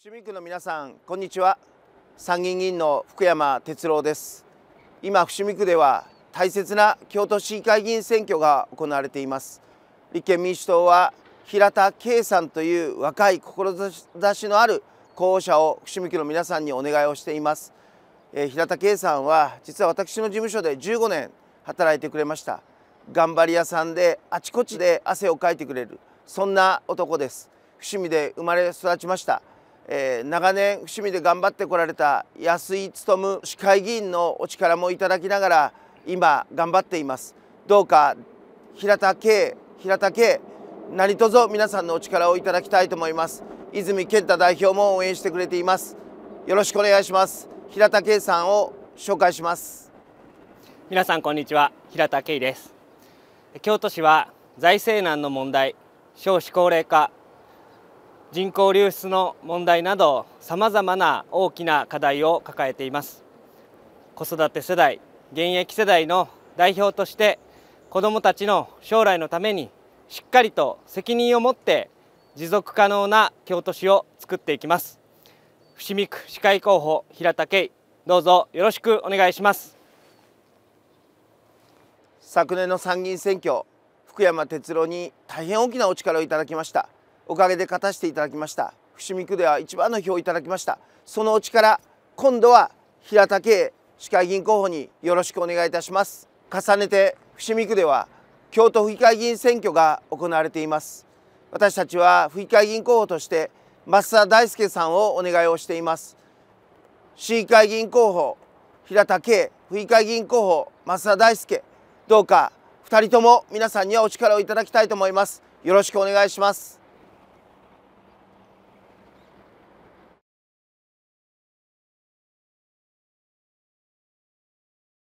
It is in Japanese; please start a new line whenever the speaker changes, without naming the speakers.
伏見区の皆さんこんにちは参議院議員の福山哲郎です今伏見区では大切な京都市議会議員選挙が行われています立憲民主党は平田圭さんという若い志のある候補者を伏見区の皆さんにお願いをしています、えー、平田圭さんは実は私の事務所で15年働いてくれました頑張り屋さんであちこちで汗をかいてくれるそんな男です伏見で生まれ育ちましたえー、長年伏見で頑張ってこられた安井勉市会議員のお力もいただきながら今頑張っていますどうか平田圭平田圭何卒皆さんのお力をいただきたいと思います泉健太代表も応援してくれていますよろしくお願いします平田圭さんを紹介します
皆さんこんにちは平田圭です京都市は財政難の問題少子高齢化人口流出の問題などさまざまな大きな課題を抱えています子育て世代現役世代の代表として子どもたちの将来のためにしっかりと責任を持って持続可能な京都市を作っていきます伏見区市会候補平田圭どうぞよろしくお願いします
昨年の参議院選挙福山哲郎に大変大きなお力をいただきましたおかげで勝たせていただきました伏見区では一番の票をいただきましたそのうちから今度は平田圭市会議員候補によろしくお願いいたします重ねて伏見区では京都府議会議員選挙が行われています私たちは府議会議員候補として増田大輔さんをお願いをしています市議会議員候補平田圭府議会議員候補増田大輔どうか2人とも皆さんにはお力をいただきたいと思いますよろしくお願いします